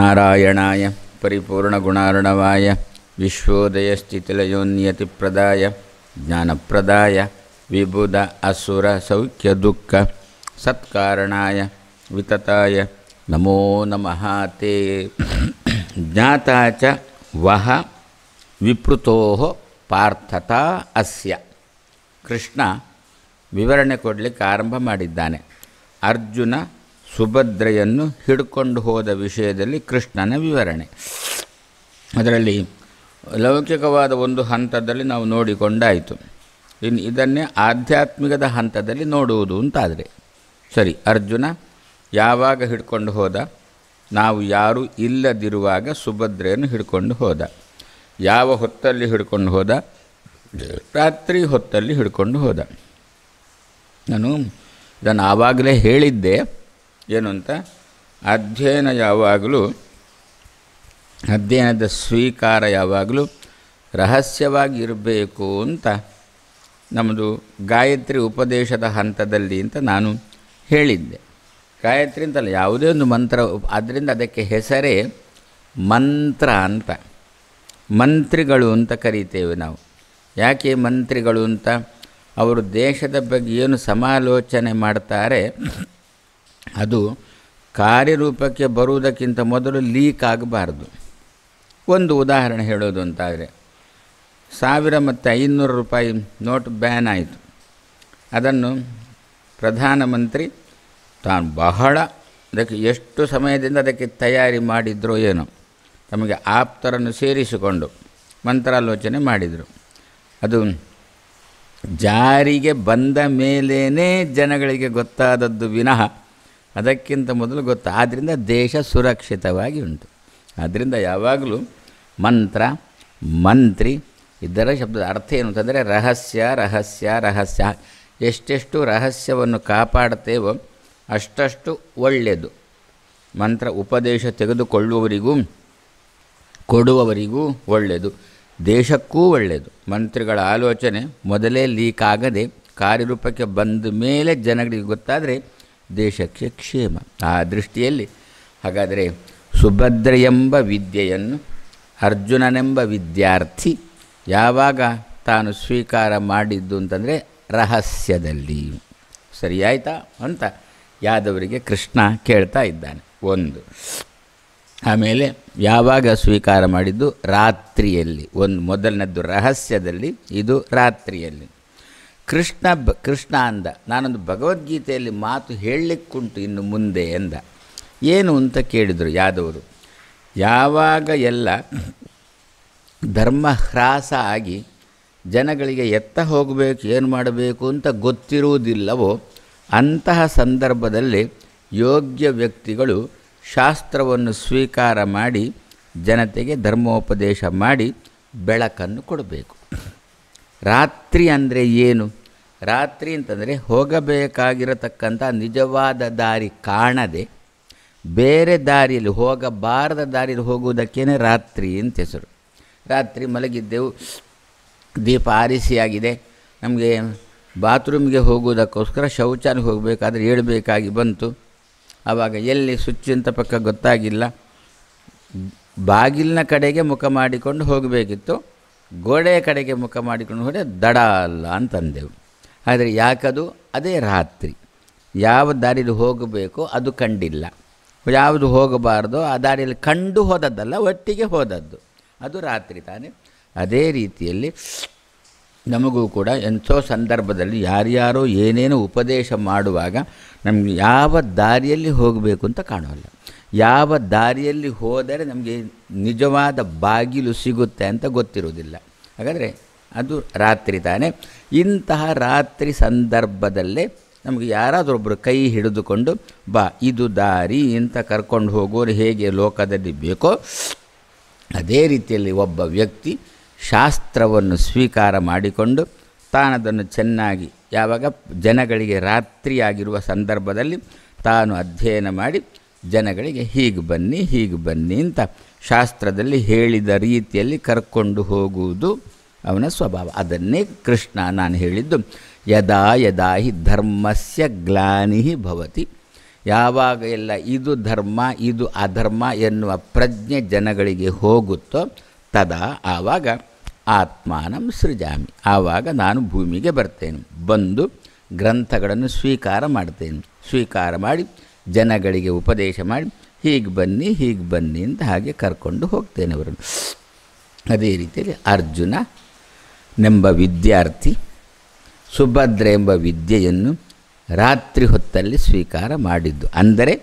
ನಾರಾಯಣಾಯ ಪರಿಪೂರ್ಣಗುಣಾರ್ಣವಾಯ ವಿಶ್ವೋದಯಸ್ಥಿತಿಲಯೋನ್ಯತಿಪ್ರದಾಯ ಜ್ಞಾನಪ್ರದಾಯ ವಿಬುಧ ಅಸುರ ಸೌಖ್ಯ ದುಃಖ ಸತ್ಕಾರಣಾಯ ವಿತತಾಯ ನಮೋ ನಮಃ ತೇ ಜ್ಞಾತಾ ಚ ವಹ ವಿಪೃತೋ ಪಾರ್ಥತಾ ಅಸ್ಯ ಕೃಷ್ಣ ವಿವರಣೆ ಕೊಡಲಿಕ್ಕೆ ಆರಂಭ ಮಾಡಿದ್ದಾನೆ ಅರ್ಜುನ ಸುಭದ್ರೆಯನ್ನು ಹಿಡ್ಕೊಂಡು ಹೋದ ವಿಷಯದಲ್ಲಿ ಕೃಷ್ಣನ ವಿವರಣೆ ಅದರಲ್ಲಿ ಲೌಕಿಕವಾದ ಒಂದು ಹಂತದಲ್ಲಿ ನಾವು ನೋಡಿಕೊಂಡಾಯಿತು ಇನ್ನು ಇದನ್ನೇ ಆಧ್ಯಾತ್ಮಿಕದ ಹಂತದಲ್ಲಿ ನೋಡುವುದು ಅಂತಾದರೆ ಸರಿ ಅರ್ಜುನ ಯಾವಾಗ ಹಿಡ್ಕೊಂಡು ಹೋದ ನಾವು ಯಾರೂ ಇಲ್ಲದಿರುವಾಗ ಸುಭದ್ರೆಯನ್ನು ಹಿಡ್ಕೊಂಡು ಹೋದ ಯಾವ ಹೊತ್ತಲ್ಲಿ ಹಿಡ್ಕೊಂಡು ಹೋದ ರಾತ್ರಿ ಹೊತ್ತಲ್ಲಿ ಹಿಡ್ಕೊಂಡು ಹೋದ ನಾನು ಇದನ್ನು ಆವಾಗಲೇ ಹೇಳಿದ್ದೆ ಏನು ಅಂತ ಅಧ್ಯಯನ ಯಾವಾಗಲೂ ಅಧ್ಯಯನದ ಸ್ವೀಕಾರ ಯಾವಾಗಲೂ ರಹಸ್ಯವಾಗಿ ಇರಬೇಕು ಅಂತ ನಮ್ಮದು ಗಾಯತ್ರಿ ಉಪದೇಶದ ಹಂತದಲ್ಲಿ ಅಂತ ನಾನು ಹೇಳಿದ್ದೆ ಗಾಯತ್ರಿ ಅಂತಲ್ಲ ಯಾವುದೇ ಒಂದು ಮಂತ್ರ ಅದರಿಂದ ಅದಕ್ಕೆ ಹೆಸರೇ ಮಂತ್ರ ಅಂತ ಮಂತ್ರಿಗಳು ಅಂತ ಕರೀತೇವೆ ನಾವು ಯಾಕೆ ಮಂತ್ರಿಗಳು ಅಂತ ಅವರು ದೇಶದ ಬಗ್ಗೆ ಏನು ಸಮಾಲೋಚನೆ ಮಾಡ್ತಾರೆ ಅದು ಕಾರ್ಯರೂಪಕ್ಕೆ ಬರುವುದಕ್ಕಿಂತ ಮೊದಲು ಲೀಕ್ ಆಗಬಾರ್ದು ಒಂದು ಉದಾಹರಣೆ ಹೇಳೋದು ಅಂತಾದರೆ ಸಾವಿರ ಮತ್ತು ಐನೂರು ರೂಪಾಯಿ ನೋಟ್ ಬ್ಯಾನ್ ಆಯಿತು ಅದನ್ನು ಪ್ರಧಾನಮಂತ್ರಿ ತಾನು ಬಹಳ ಅದಕ್ಕೆ ಎಷ್ಟು ಸಮಯದಿಂದ ಅದಕ್ಕೆ ತಯಾರಿ ಮಾಡಿದ್ರೋ ಏನೋ ತಮಗೆ ಆಪ್ತರನ್ನು ಸೇರಿಸಿಕೊಂಡು ಮಂತ್ರಾಲೋಚನೆ ಮಾಡಿದರು ಅದು ಜಾರಿಗೆ ಬಂದ ಮೇಲೇ ಜನಗಳಿಗೆ ಗೊತ್ತಾದದ್ದು ವಿನಃ ಅದಕ್ಕಿಂತ ಮೊದಲು ಗೊತ್ತು ಆದ್ದರಿಂದ ದೇಶ ಸುರಕ್ಷಿತವಾಗಿ ಉಂಟು ಆದ್ದರಿಂದ ಯಾವಾಗಲೂ ಮಂತ್ರ ಮಂತ್ರಿ ಇದರ ಶಬ್ದದ ಅರ್ಥ ಏನು ಅಂತಂದರೆ ರಹಸ್ಯ ರಹಸ್ಯ ರಹಸ್ಯ ಎಷ್ಟೆಷ್ಟು ರಹಸ್ಯವನ್ನು ಕಾಪಾಡ್ತೇವೋ ಅಷ್ಟಷ್ಟು ಒಳ್ಳೆಯದು ಮಂತ್ರ ಉಪದೇಶ ತೆಗೆದುಕೊಳ್ಳುವವರಿಗೂ ಕೊಡುವವರಿಗೂ ಒಳ್ಳೆಯದು ದೇಶಕ್ಕೂ ಒಳ್ಳೆಯದು ಮಂತ್ರಿಗಳ ಆಲೋಚನೆ ಮೊದಲೇ ಲೀಕ್ ಆಗದೆ ಕಾರ್ಯರೂಪಕ್ಕೆ ಬಂದ ಮೇಲೆ ಜನಗಳಿಗೆ ಗೊತ್ತಾದರೆ ದೇಶಕ್ಕೆ ಕ್ಷೇಮ ಆ ದೃಷ್ಟಿಯಲ್ಲಿ ಹಾಗಾದರೆ ಸುಭದ್ರ ಎಂಬ ವಿದ್ಯೆಯನ್ನು ಅರ್ಜುನನೆಂಬ ವಿದ್ಯಾರ್ಥಿ ಯಾವಾಗ ತಾನು ಸ್ವೀಕಾರ ಮಾಡಿದ್ದು ಅಂತಂದರೆ ರಹಸ್ಯದಲ್ಲಿ ಸರಿಯಾಯಿತಾ ಅಂತ ಯಾದವರಿಗೆ ಕೃಷ್ಣ ಕೇಳ್ತಾ ಇದ್ದಾನೆ ಒಂದು ಆಮೇಲೆ ಯಾವಾಗ ಸ್ವೀಕಾರ ಮಾಡಿದ್ದು ರಾತ್ರಿಯಲ್ಲಿ ಒಂದು ಮೊದಲನೇದ್ದು ರಹಸ್ಯದಲ್ಲಿ ಇದು ರಾತ್ರಿಯಲ್ಲಿ ಕೃಷ್ಣ ಬ ಕೃಷ್ಣ ಅಂದ ನಾನೊಂದು ಭಗವದ್ಗೀತೆಯಲ್ಲಿ ಮಾತು ಹೇಳಲಿಕ್ಕುಂಟು ಇನ್ನು ಮುಂದೆ ಎಂದ ಏನು ಅಂತ ಕೇಳಿದರು ಯಾದವರು ಯಾವಾಗ ಎಲ್ಲ ಧರ್ಮ ಹ್ರಾಸ ಆಗಿ ಜನಗಳಿಗೆ ಎತ್ತ ಹೋಗಬೇಕು ಏನು ಮಾಡಬೇಕು ಅಂತ ಗೊತ್ತಿರುವುದಿಲ್ಲವೋ ಅಂತಹ ಸಂದರ್ಭದಲ್ಲಿ ಯೋಗ್ಯ ವ್ಯಕ್ತಿಗಳು ಶಾಸ್ತ್ರವನ್ನು ಸ್ವೀಕಾರ ಮಾಡಿ ಜನತೆಗೆ ಧರ್ಮೋಪದೇಶ ಮಾಡಿ ಬೆಳಕನ್ನು ಕೊಡಬೇಕು ರಾತ್ರಿ ಅಂದರೆ ಏನು ರಾತ್ರಿ ಅಂತಂದರೆ ಹೋಗಬೇಕಾಗಿರತಕ್ಕಂಥ ನಿಜವಾದ ದಾರಿ ಕಾಣದೆ ಬೇರೆ ದಾರಿಯಲ್ಲಿ ಹೋಗಬಾರದ ದಾರಿಯಲ್ಲಿ ಹೋಗುವುದಕ್ಕೇನೆ ರಾತ್ರಿ ಅಂತ ಹೆಸರು ರಾತ್ರಿ ಮಲಗಿದ್ದೆವು ದೀಪ ಆರಿಸಿಯಾಗಿದೆ ನಮಗೆ ಬಾತ್ರೂಮ್ಗೆ ಹೋಗುವುದಕ್ಕೋಸ್ಕರ ಶೌಚಾಲಯ ಹೋಗಬೇಕಾದ್ರೆ ಏಳಬೇಕಾಗಿ ಬಂತು ಆವಾಗ ಎಲ್ಲಿ ಸ್ವಿಚ್ ಅಂತ ಪಕ್ಕ ಗೊತ್ತಾಗಿಲ್ಲ ಬಾಗಿಲಿನ ಕಡೆಗೆ ಮುಖ ಮಾಡಿಕೊಂಡು ಹೋಗಬೇಕಿತ್ತು ಗೋಡೆಯ ಕಡೆಗೆ ಮುಖ ಮಾಡಿಕೊಂಡು ಹೋದರೆ ಅಲ್ಲ ಅಂತಂದೆವು ಆದರೆ ಯಾಕದು ಅದೇ ರಾತ್ರಿ ಯಾವ ದಾರಿಯಲ್ಲಿ ಹೋಗಬೇಕೋ ಅದು ಕಂಡಿಲ್ಲ ಯಾವುದು ಹೋಗಬಾರ್ದೋ ಆ ದಾರಿಯಲ್ಲಿ ಕಂಡು ಹೋದದ್ದಲ್ಲ ಒಟ್ಟಿಗೆ ಹೋದದ್ದು ಅದು ರಾತ್ರಿ ತಾನೇ ಅದೇ ರೀತಿಯಲ್ಲಿ ನಮಗೂ ಕೂಡ ಎಂಥೋ ಸಂದರ್ಭದಲ್ಲಿ ಯಾರ್ಯಾರೋ ಏನೇನು ಉಪದೇಶ ಮಾಡುವಾಗ ನಮಗೆ ಯಾವ ದಾರಿಯಲ್ಲಿ ಹೋಗಬೇಕು ಅಂತ ಕಾಣೋಲ್ಲ ಯಾವ ದಾರಿಯಲ್ಲಿ ಹೋದರೆ ನಮಗೆ ನಿಜವಾದ ಬಾಗಿಲು ಸಿಗುತ್ತೆ ಅಂತ ಗೊತ್ತಿರುವುದಿಲ್ಲ ಹಾಗಾದರೆ ಅದು ರಾತ್ರಿ ತಾನೇ ಇಂತಹ ರಾತ್ರಿ ಸಂದರ್ಭದಲ್ಲೇ ನಮಗೆ ಯಾರಾದರೂ ಒಬ್ಬರು ಕೈ ಹಿಡಿದುಕೊಂಡು ಬಾ ಇದು ದಾರಿ ಇಂಥ ಕರ್ಕೊಂಡು ಹೋಗೋರು ಹೇಗೆ ಲೋಕದಲ್ಲಿ ಬೇಕೋ ಅದೇ ರೀತಿಯಲ್ಲಿ ಒಬ್ಬ ವ್ಯಕ್ತಿ ಶಾಸ್ತ್ರವನ್ನು ಸ್ವೀಕಾರ ಮಾಡಿಕೊಂಡು ತಾನದನ್ನು ಚೆನ್ನಾಗಿ ಯಾವಾಗ ಜನಗಳಿಗೆ ರಾತ್ರಿಯಾಗಿರುವ ಸಂದರ್ಭದಲ್ಲಿ ತಾನು ಅಧ್ಯಯನ ಮಾಡಿ ಜನಗಳಿಗೆ ಹೀಗೆ ಬನ್ನಿ ಹೀಗೆ ಬನ್ನಿ ಅಂತ ಶಾಸ್ತ್ರದಲ್ಲಿ ಹೇಳಿದ ರೀತಿಯಲ್ಲಿ ಕರ್ಕೊಂಡು ಹೋಗುವುದು ಅವನ ಸ್ವಭಾವ ಅದನ್ನೇ ಕೃಷ್ಣ ನಾನು ಹೇಳಿದ್ದು ಯದಾ ಯದಾ ಹಿ ಧರ್ಮಸ್ಯ ಗ್ಲಾನಿ ಭವತಿ ಯಾವಾಗ ಎಲ್ಲ ಇದು ಧರ್ಮ ಇದು ಅಧರ್ಮ ಎನ್ನುವ ಪ್ರಜ್ಞೆ ಜನಗಳಿಗೆ ಹೋಗುತ್ತೋ ತದಾ ಆವಾಗ ಆತ್ಮಾನಂ ಸೃಜಾಮಿ ಆವಾಗ ನಾನು ಭೂಮಿಗೆ ಬರ್ತೇನೆ ಬಂದು ಗ್ರಂಥಗಳನ್ನು ಸ್ವೀಕಾರ ಮಾಡ್ತೇನೆ ಸ್ವೀಕಾರ ಮಾಡಿ ಜನಗಳಿಗೆ ಉಪದೇಶ ಮಾಡಿ ಹೀಗೆ ಬನ್ನಿ ಹೀಗೆ ಬನ್ನಿ ಅಂತ ಹಾಗೆ ಕರ್ಕೊಂಡು ಹೋಗ್ತೇನೆ ಅವರನ್ನು ಅದೇ ರೀತಿಯಲ್ಲಿ ಅರ್ಜುನ ನೆಂಬ ವಿದ್ಯಾರ್ಥಿ ಸುಭದ್ರ ಎಂಬ ವಿದ್ಯೆಯನ್ನು ರಾತ್ರಿ ಹೊತ್ತಲ್ಲಿ ಸ್ವೀಕಾರ ಮಾಡಿದ್ದು ಅಂದರೆ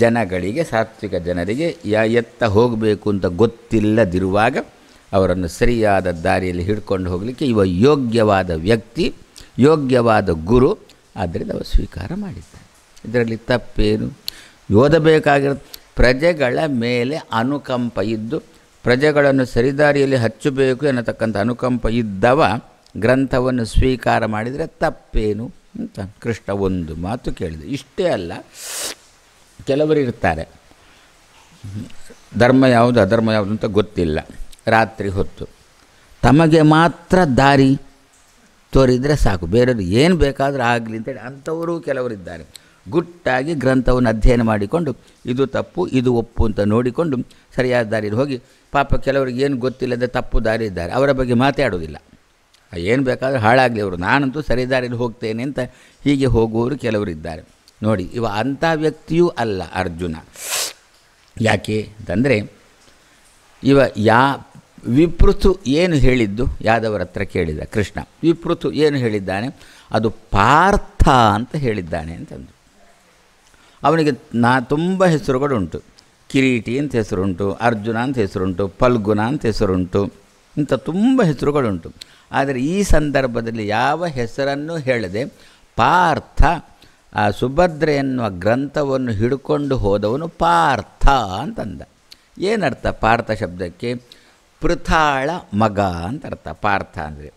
ಜನಗಳಿಗೆ ಸಾತ್ವಿಕ ಜನರಿಗೆ ಎತ್ತ ಹೋಗಬೇಕು ಅಂತ ಗೊತ್ತಿಲ್ಲದಿರುವಾಗ ಅವರನ್ನು ಸರಿಯಾದ ದಾರಿಯಲ್ಲಿ ಹಿಡ್ಕೊಂಡು ಹೋಗಲಿಕ್ಕೆ ಇವ ಯೋಗ್ಯವಾದ ವ್ಯಕ್ತಿ ಯೋಗ್ಯವಾದ ಗುರು ಆದ್ದರಿಂದ ಅವರು ಸ್ವೀಕಾರ ಮಾಡಿದ್ದಾರೆ ಇದರಲ್ಲಿ ತಪ್ಪೇನು ಓದಬೇಕಾಗಿರೋ ಪ್ರಜೆಗಳ ಮೇಲೆ ಅನುಕಂಪ ಇದ್ದು ಪ್ರಜೆಗಳನ್ನು ಸರಿದಾರಿಯಲ್ಲಿ ಹಚ್ಚಬೇಕು ಎನ್ನತಕ್ಕಂಥ ಅನುಕಂಪ ಇದ್ದವ ಗ್ರಂಥವನ್ನು ಸ್ವೀಕಾರ ಮಾಡಿದರೆ ತಪ್ಪೇನು ಅಂತ ಕೃಷ್ಣ ಒಂದು ಮಾತು ಕೇಳಿದೆ ಇಷ್ಟೇ ಅಲ್ಲ ಕೆಲವರಿರ್ತಾರೆ ಧರ್ಮ ಯಾವುದು ಅಧರ್ಮ ಯಾವುದು ಅಂತ ಗೊತ್ತಿಲ್ಲ ರಾತ್ರಿ ಹೊತ್ತು ತಮಗೆ ಮಾತ್ರ ದಾರಿ ತೋರಿದರೆ ಸಾಕು ಬೇರೆಯವರು ಏನು ಬೇಕಾದರೂ ಆಗಲಿ ಅಂತೇಳಿ ಅಂಥವರು ಕೆಲವರಿದ್ದಾರೆ ಗುಟ್ಟಾಗಿ ಗ್ರಂಥವನ್ನು ಅಧ್ಯಯನ ಮಾಡಿಕೊಂಡು ಇದು ತಪ್ಪು ಇದು ಒಪ್ಪು ಅಂತ ನೋಡಿಕೊಂಡು ಸರಿಯಾದ ದಾರಿಯಲ್ಲಿ ಹೋಗಿ ಪಾಪ ಕೆಲವರಿಗೆ ಏನು ಗೊತ್ತಿಲ್ಲದೆ ತಪ್ಪು ದಾರಿ ಇದ್ದಾರೆ ಅವರ ಬಗ್ಗೆ ಮಾತಾಡೋದಿಲ್ಲ ಏನು ಬೇಕಾದರೂ ಹಾಳಾಗಲಿ ಅವರು ನಾನಂತೂ ಸರಿ ದಾರಿಯಲ್ಲಿ ಹೋಗ್ತೇನೆ ಅಂತ ಹೀಗೆ ಹೋಗುವವರು ಕೆಲವರಿದ್ದಾರೆ ನೋಡಿ ಇವ ಅಂಥ ವ್ಯಕ್ತಿಯೂ ಅಲ್ಲ ಅರ್ಜುನ ಯಾಕೆ ಅಂತಂದರೆ ಇವ ಯಾ ವಿಪೃತು ಏನು ಹೇಳಿದ್ದು ಯಾದವರ ಹತ್ರ ಕೇಳಿದ ಕೃಷ್ಣ ವಿಪೃತು ಏನು ಹೇಳಿದ್ದಾನೆ ಅದು ಪಾರ್ಥ ಅಂತ ಹೇಳಿದ್ದಾನೆ ಅಂತಂದು ಅವನಿಗೆ ನಾ ತುಂಬ ಹೆಸರುಗಳುಂಟು ಕಿರೀಟಿ ಅಂತ ಹೆಸರುಂಟು ಅರ್ಜುನ ಅಂತ ಹೆಸರುಂಟು ಪಲ್ಗುನ ಅಂತ ಹೆಸರುಂಟು ಇಂಥ ತುಂಬ ಹೆಸರುಗಳುಂಟು ಆದರೆ ಈ ಸಂದರ್ಭದಲ್ಲಿ ಯಾವ ಹೆಸರನ್ನು ಹೇಳದೆ ಪಾರ್ಥ ಆ ಸುಭದ್ರೆ ಎನ್ನುವ ಗ್ರಂಥವನ್ನು ಹಿಡ್ಕೊಂಡು ಹೋದವನು ಪಾರ್ಥ ಅಂತಂದ ಏನರ್ಥ ಪಾರ್ಥ ಶಬ್ದಕ್ಕೆ ಪೃಥಾಳ ಮಗ ಅಂತ ಅರ್ಥ ಪಾರ್ಥ ಅಂದರೆ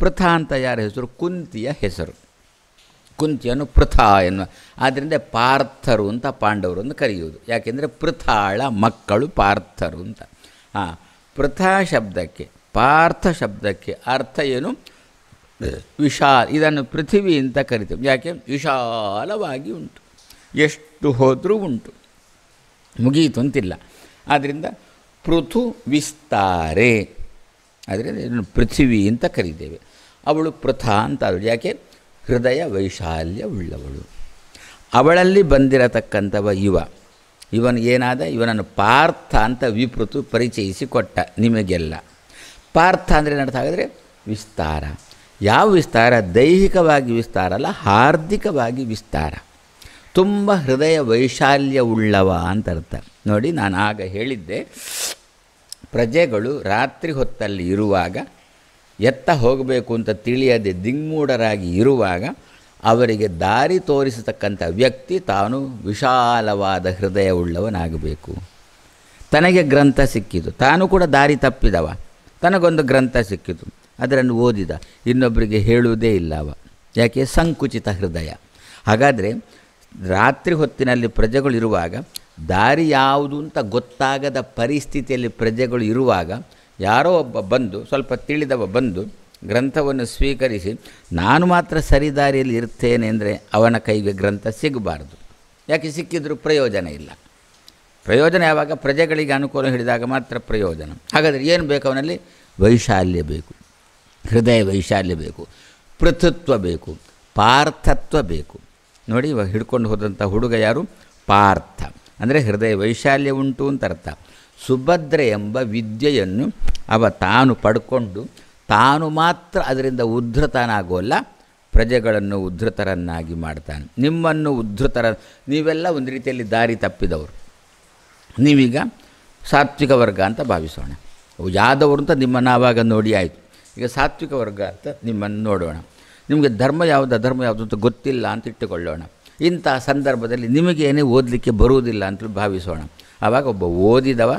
ಪೃಥ ಅಂತ ಯಾರ ಹೆಸರು ಕುಂತಿಯ ಹೆಸರು ಕುಂತಿಯನ್ನು ಪೃಥ ಎನ್ನುವ ಆದ್ದರಿಂದ ಪಾರ್ಥರು ಅಂತ ಪಾಂಡವರು ಅಂತ ಕರೆಯುವುದು ಯಾಕೆಂದರೆ ಪೃಥಾಳ ಮಕ್ಕಳು ಪಾರ್ಥರು ಅಂತ ಹಾಂ ಪೃಥ ಶಬ್ದಕ್ಕೆ ಪಾರ್ಥ ಶಬ್ದಕ್ಕೆ ಅರ್ಥ ಏನು ವಿಶಾಲ ಇದನ್ನು ಪೃಥಿವಿ ಅಂತ ಕರಿತೇವೆ ಯಾಕೆ ವಿಶಾಲವಾಗಿ ಉಂಟು ಎಷ್ಟು ಹೋದರೂ ಉಂಟು ಮುಗಿಯಿತು ಅಂತಿಲ್ಲ ಆದ್ದರಿಂದ ಪೃಥು ವಿಸ್ತಾರೆ ಅದರಿಂದ ಇದನ್ನು ಪೃಥಿವಿ ಅಂತ ಕರಿತೇವೆ ಅವಳು ಪೃಥ ಅಂತ ಯಾಕೆ ಹೃದಯ ಉಳ್ಳವಳು ಅವಳಲ್ಲಿ ಬಂದಿರತಕ್ಕಂಥವ ಇವ ಇವನು ಏನಾದ ಇವನನ್ನು ಪಾರ್ಥ ಅಂತ ವಿಪೃತು ಪರಿಚಯಿಸಿಕೊಟ್ಟ ನಿಮಗೆಲ್ಲ ಪಾರ್ಥ ಅಂದರೆ ಏನರ್ಥ ಆಗಿದ್ರೆ ವಿಸ್ತಾರ ಯಾವ ವಿಸ್ತಾರ ದೈಹಿಕವಾಗಿ ವಿಸ್ತಾರ ಅಲ್ಲ ಹಾರ್ದಿಕವಾಗಿ ವಿಸ್ತಾರ ತುಂಬ ಹೃದಯ ವೈಶಾಲ್ಯವುಳ್ಳವ ಅಂತ ಅರ್ಥ ನೋಡಿ ನಾನು ಆಗ ಹೇಳಿದ್ದೆ ಪ್ರಜೆಗಳು ರಾತ್ರಿ ಹೊತ್ತಲ್ಲಿ ಇರುವಾಗ ಎತ್ತ ಹೋಗಬೇಕು ಅಂತ ತಿಳಿಯದೆ ದಿಗ್ಮೂಢರಾಗಿ ಇರುವಾಗ ಅವರಿಗೆ ದಾರಿ ತೋರಿಸತಕ್ಕಂಥ ವ್ಯಕ್ತಿ ತಾನು ವಿಶಾಲವಾದ ಹೃದಯವುಳ್ಳವನಾಗಬೇಕು ತನಗೆ ಗ್ರಂಥ ಸಿಕ್ಕಿತು ತಾನು ಕೂಡ ದಾರಿ ತಪ್ಪಿದವ ತನಗೊಂದು ಗ್ರಂಥ ಸಿಕ್ಕಿತು ಅದರನ್ನು ಓದಿದ ಇನ್ನೊಬ್ಬರಿಗೆ ಹೇಳುವುದೇ ಇಲ್ಲವ ಯಾಕೆ ಸಂಕುಚಿತ ಹೃದಯ ಹಾಗಾದರೆ ರಾತ್ರಿ ಹೊತ್ತಿನಲ್ಲಿ ಪ್ರಜೆಗಳಿರುವಾಗ ದಾರಿ ಯಾವುದು ಅಂತ ಗೊತ್ತಾಗದ ಪರಿಸ್ಥಿತಿಯಲ್ಲಿ ಪ್ರಜೆಗಳು ಇರುವಾಗ ಯಾರೋ ಒಬ್ಬ ಬಂದು ಸ್ವಲ್ಪ ತಿಳಿದವ ಬಂದು ಗ್ರಂಥವನ್ನು ಸ್ವೀಕರಿಸಿ ನಾನು ಮಾತ್ರ ಸರಿದಾರಿಯಲ್ಲಿ ಇರ್ತೇನೆ ಅಂದರೆ ಅವನ ಕೈಗೆ ಗ್ರಂಥ ಸಿಗಬಾರ್ದು ಯಾಕೆ ಸಿಕ್ಕಿದ್ರೂ ಪ್ರಯೋಜನ ಇಲ್ಲ ಪ್ರಯೋಜನ ಯಾವಾಗ ಪ್ರಜೆಗಳಿಗೆ ಅನುಕೂಲ ಹಿಡಿದಾಗ ಮಾತ್ರ ಪ್ರಯೋಜನ ಹಾಗಾದರೆ ಏನು ಬೇಕು ಅವನಲ್ಲಿ ವೈಶಾಲ್ಯ ಬೇಕು ಹೃದಯ ವೈಶಾಲ್ಯ ಬೇಕು ಪೃಥುತ್ವ ಬೇಕು ಪಾರ್ಥತ್ವ ಬೇಕು ನೋಡಿ ಇವಾಗ ಹಿಡ್ಕೊಂಡು ಹೋದಂಥ ಹುಡುಗ ಯಾರು ಪಾರ್ಥ ಅಂದರೆ ಹೃದಯ ವೈಶಾಲ್ಯ ಉಂಟು ಅಂತ ಅರ್ಥ ಸುಭದ್ರೆ ಎಂಬ ವಿದ್ಯೆಯನ್ನು ಅವ ತಾನು ಪಡ್ಕೊಂಡು ತಾನು ಮಾತ್ರ ಅದರಿಂದ ಉದ್ಧತನಾಗೋಲ್ಲ ಪ್ರಜೆಗಳನ್ನು ಉದ್ಧತರನ್ನಾಗಿ ಮಾಡ್ತಾನೆ ನಿಮ್ಮನ್ನು ಉದ್ಧತರ ನೀವೆಲ್ಲ ಒಂದು ರೀತಿಯಲ್ಲಿ ದಾರಿ ತಪ್ಪಿದವರು ನೀವೀಗ ಸಾತ್ವಿಕ ವರ್ಗ ಅಂತ ಭಾವಿಸೋಣ ಯಾದವರು ಅಂತ ನಿಮ್ಮನ್ನು ಆವಾಗ ನೋಡಿ ಆಯಿತು ಈಗ ಸಾತ್ವಿಕ ವರ್ಗ ಅಂತ ನಿಮ್ಮನ್ನು ನೋಡೋಣ ನಿಮಗೆ ಧರ್ಮ ಯಾವುದು ಅಧರ್ಮ ಯಾವುದು ಅಂತ ಗೊತ್ತಿಲ್ಲ ಅಂತ ಇಟ್ಟುಕೊಳ್ಳೋಣ ಇಂಥ ಸಂದರ್ಭದಲ್ಲಿ ನಿಮಗೇನೇ ಓದಲಿಕ್ಕೆ ಬರುವುದಿಲ್ಲ ಅಂತ ಭಾವಿಸೋಣ ಆವಾಗ ಒಬ್ಬ ಓದಿದವ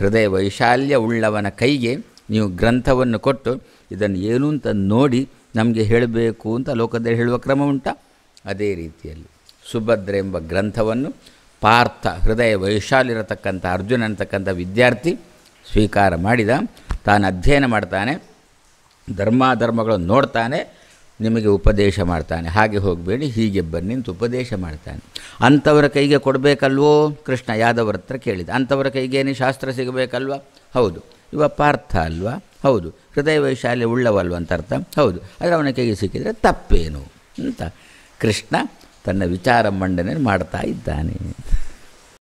ಹೃದಯ ವೈಶಾಲ್ಯ ಉಳ್ಳವನ ಕೈಗೆ ನೀವು ಗ್ರಂಥವನ್ನು ಕೊಟ್ಟು ಇದನ್ನು ಏನು ಅಂತ ನೋಡಿ ನಮಗೆ ಹೇಳಬೇಕು ಅಂತ ಲೋಕದಲ್ಲಿ ಹೇಳುವ ಕ್ರಮ ಉಂಟ ಅದೇ ರೀತಿಯಲ್ಲಿ ಸುಭದ್ರ ಎಂಬ ಗ್ರಂಥವನ್ನು ಪಾರ್ಥ ಹೃದಯ ವೈಶಾಲಿರತಕ್ಕಂಥ ಅರ್ಜುನ ಅಂತಕ್ಕಂಥ ವಿದ್ಯಾರ್ಥಿ ಸ್ವೀಕಾರ ಮಾಡಿದ ತಾನು ಅಧ್ಯಯನ ಮಾಡ್ತಾನೆ ಧರ್ಮಾಧರ್ಮಗಳನ್ನು ನೋಡ್ತಾನೆ ನಿಮಗೆ ಉಪದೇಶ ಮಾಡ್ತಾನೆ ಹಾಗೆ ಹೋಗಬೇಡಿ ಹೀಗೆ ಬನ್ನಿ ಅಂತ ಉಪದೇಶ ಮಾಡ್ತಾನೆ ಅಂಥವರ ಕೈಗೆ ಕೊಡಬೇಕಲ್ವೋ ಕೃಷ್ಣ ಯಾದವರ ಹತ್ರ ಕೇಳಿದ ಅಂಥವರ ಕೈಗೇನೇ ಶಾಸ್ತ್ರ ಸಿಗಬೇಕಲ್ವ ಹೌದು ಇವ ಪಾರ್ಥ ಅಲ್ವಾ ಹೌದು ಹೃದಯ ವೈಶಾಲ್ಯ ಉಳ್ಳವಲ್ವ ಅಂತ ಅರ್ಥ ಹೌದು ಆದರೆ ಅವನ ಕೈಗೆ ಸಿಕ್ಕಿದರೆ ತಪ್ಪೇನು ಅಂತ ಕೃಷ್ಣ ತನ್ನ ವಿಚಾರ ಮಂಡನೆ ಮಾಡ್ತಾ ಇದ್ದಾನೆ